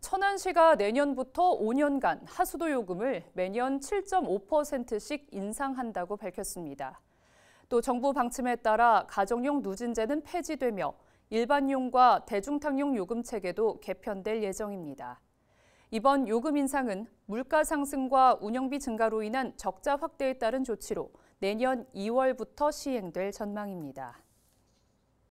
천안시가 내년부터 5년간 하수도 요금을 매년 7.5%씩 인상한다고 밝혔습니다. 또 정부 방침에 따라 가정용 누진제는 폐지되며 일반용과 대중탕용 요금 체계도 개편될 예정입니다. 이번 요금 인상은 물가 상승과 운영비 증가로 인한 적자 확대에 따른 조치로 내년 2월부터 시행될 전망입니다.